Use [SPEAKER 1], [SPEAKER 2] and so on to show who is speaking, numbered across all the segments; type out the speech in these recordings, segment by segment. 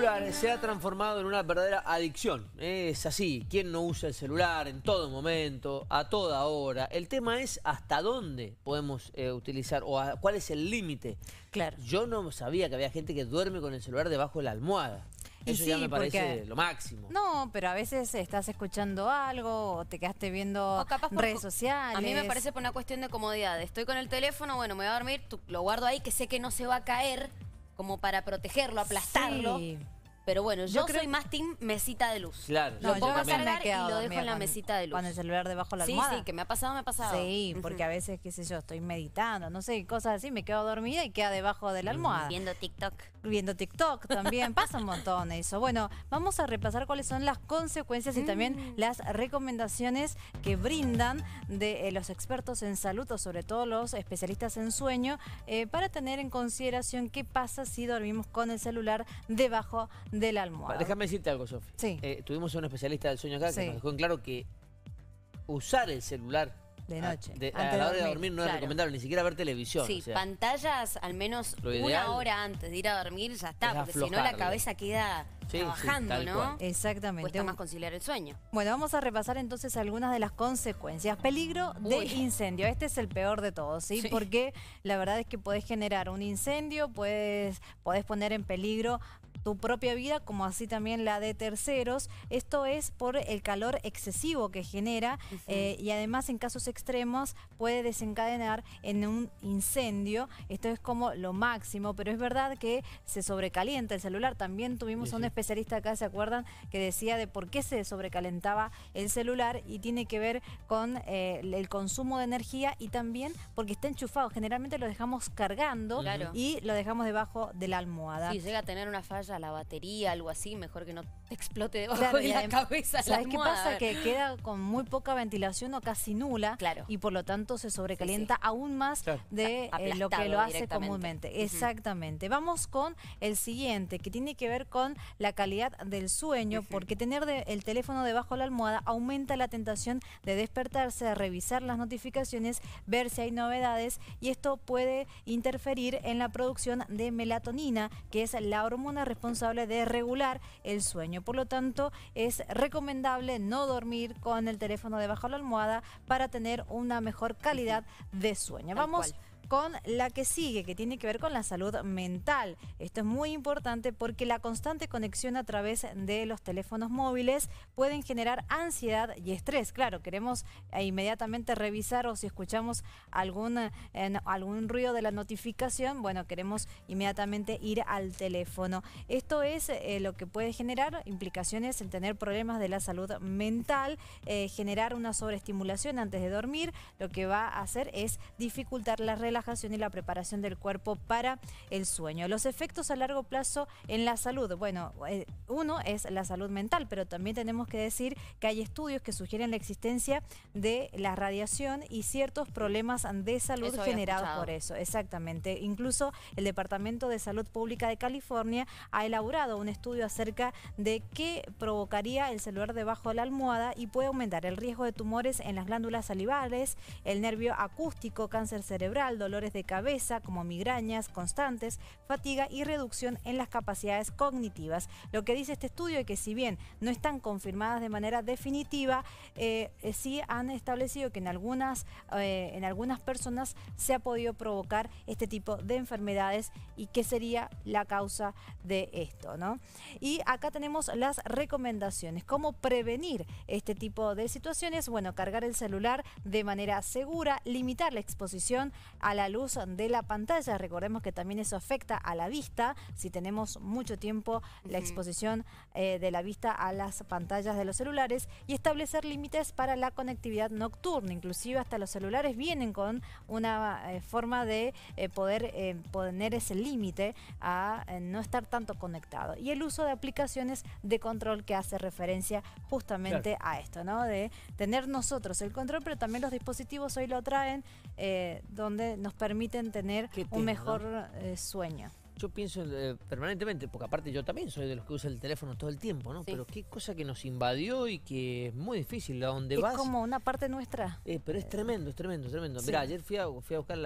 [SPEAKER 1] celular se ha transformado en una verdadera adicción. Es así, ¿quién no usa el celular en todo momento, a toda hora? El tema es hasta dónde podemos eh, utilizar o cuál es el límite. Claro. Yo no sabía que había gente que duerme con el celular debajo de la almohada. Eso ya me parece lo máximo.
[SPEAKER 2] No, pero a veces estás escuchando algo o te quedaste viendo redes sociales. A mí me parece por una cuestión de comodidad. Estoy con el teléfono, bueno,
[SPEAKER 3] me voy a dormir, lo guardo ahí que sé que no se va a caer como para protegerlo, aplastarlo. Pero bueno, yo, soy más team mesita de luz. Claro. Lo no, pongo a y lo dejo en la mesita de luz. Con el celular debajo de la almohada. Sí, sí, que me
[SPEAKER 2] ha pasado, me ha pasado. Sí, porque a veces, qué sé yo, estoy meditando, no sé, cosas así, me quedo dormida y queda debajo de la almohada. Viendo TikTok. Viendo TikTok también, pasa un montón eso. Bueno, vamos a repasar cuáles son las consecuencias y también mm. las recomendaciones que brindan de eh, los expertos en salud o sobre todo los especialistas en sueño eh, para tener en consideración qué pasa si dormimos con el celular debajo
[SPEAKER 1] de del la almohada. Déjame decirte algo, Sofi. Sí. Eh, tuvimos un especialista del sueño acá que nos dejó en claro que usar el celular de noche. A, antes la hora de dormir, no es recomendable, ni siquiera ver televisión. Sí,
[SPEAKER 3] pantallas al menos una hora antes de ir a dormir ya está, porque si no la cabeza
[SPEAKER 2] queda trabajando, ¿no? Exactamente. Cuesta más conciliar el sueño. Bueno, vamos a repasar entonces algunas de las consecuencias. Peligro de incendio. Este es el peor de todos, ¿sí? Porque la verdad es que podés generar un incendio, puedes, podés poner en peligro tu propia vida como así también la de terceros. Esto es por el calor excesivo que genera eh, y además en casos extremos puede desencadenar en un incendio. Esto es como lo máximo, pero es verdad que se sobrecalienta el celular. También tuvimos a un especialista acá, ¿se acuerdan? Que decía de por qué se sobrecalentaba el celular y tiene que ver con eh, el consumo de energía y también porque está enchufado. Generalmente lo dejamos cargando y lo dejamos debajo de la almohada. Sí, llega
[SPEAKER 3] a tener una falla la batería, algo así, mejor que no explote debajo de la cabeza. ¿Sabes qué pasa? Que queda
[SPEAKER 2] con muy poca ventilación o casi nula claro. y por lo tanto se sobrecalienta aún más de eh, lo que lo hace comúnmente. Exactamente. Vamos con el siguiente, que tiene que ver con la calidad del sueño, porque tener el teléfono debajo de la almohada aumenta la tentación de despertarse, de revisar las notificaciones, ver si hay novedades y esto puede interferir en la producción de melatonina, que es la hormona responsable responsable de regular el sueño. Por lo tanto, es recomendable no dormir con el teléfono debajo de la almohada para tener una mejor calidad de sueño. Vamos con la que sigue, que tiene que ver con la salud mental. Esto es muy importante porque la constante conexión a través de los teléfonos móviles pueden generar ansiedad y estrés. Claro, queremos eh, inmediatamente revisar o si escuchamos algún, eh, algún ruido de la notificación, bueno, queremos inmediatamente ir al teléfono. Esto es eh, lo que puede generar implicaciones en tener problemas de la salud mental, generar una sobreestimulación antes de dormir, lo que va a hacer es dificultar las relación y la preparación del cuerpo para el sueño. Los efectos a largo plazo en la salud. Bueno, eh, uno es la salud mental, pero también tenemos que decir que hay estudios que sugieren la existencia de la radiación y ciertos problemas de salud generados por eso. Exactamente. Incluso el Departamento de Salud Pública de California ha elaborado un estudio acerca de qué provocaría el celular debajo de la almohada y puede aumentar el riesgo de tumores en las glándulas salivales, el nervio acústico, cáncer cerebral, dolor dolores de cabeza como migrañas constantes, fatiga y reducción en las capacidades cognitivas. Lo que dice este estudio es que si bien no están confirmadas de manera definitiva, eh, eh, sí han establecido que en algunas, eh, en algunas personas se ha podido provocar este tipo de enfermedades y que sería la causa de esto. ¿no? Y acá tenemos las recomendaciones. ¿Cómo prevenir este tipo de situaciones? Bueno, cargar el celular de manera segura, limitar la exposición a la la luz de la pantalla. Recordemos que también eso afecta a la vista si tenemos mucho tiempo la exposición eh, de la vista a las pantallas de los celulares y establecer límites para la conectividad nocturna. Inclusive hasta los celulares vienen con una eh, forma de eh, poder poner ese límite a no estar tanto conectado. Y el uso de aplicaciones de control que hace referencia justamente a esto, ¿no? De tener nosotros el control, pero también los dispositivos hoy lo traen donde nos permiten tener un mejor eh, sueño.
[SPEAKER 1] Yo pienso eh, permanentemente, porque aparte yo también soy de los que usa el teléfono todo el tiempo, ¿no? Pero qué cosa que nos invadió y que es muy difícil a dónde vas. Es como
[SPEAKER 2] una parte nuestra.
[SPEAKER 1] Eh, pero es tremendo, es tremendo, tremendo. Mirá, ayer fui a, fui a buscar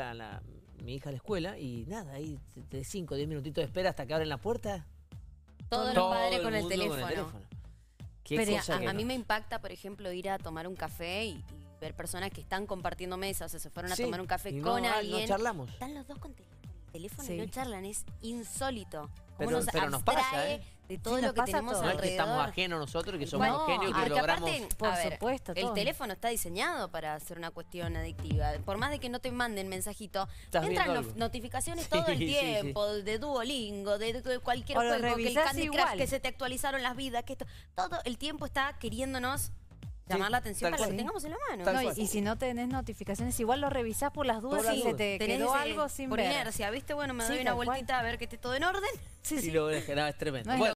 [SPEAKER 1] mi hija a la escuela y nada, ahí de 5 o 10 minutitos de espera hasta que abren la puerta. Todos los padres con, el, teléfono. Con el teléfono. Pero a, mí
[SPEAKER 3] me impacta, por ejemplo, ir a tomar un café y ver personas que están compartiendo mesas, o se fueron a tomar un café con alguien. No charlamos. Están los dos con teléfono, teléfono y no charlan, es insólito. Pero, nos, abstrae pasa, ¿eh? De todo lo que tenemos alrededor. estamos ajenos nosotros, que somos no, que Aparte, por supuesto, el teléfono está diseñado para ser una cuestión adictiva. Por más de que no te manden mensajito, entran notificaciones todo el tiempo, de Duolingo, de, cualquier o juego, que el que se te actualizaron las vidas, que esto... Todo el tiempo está queriéndonos llamar la atención para lo que tengamos en la mano. y, si
[SPEAKER 2] no tenés notificaciones, igual lo revisás por las dudas y si te quedó algo sin por inercia,
[SPEAKER 3] ¿viste? Bueno, me doy una vueltita a ver que esté todo en orden. Sí, sí.
[SPEAKER 1] lo no, es tremendo. bueno.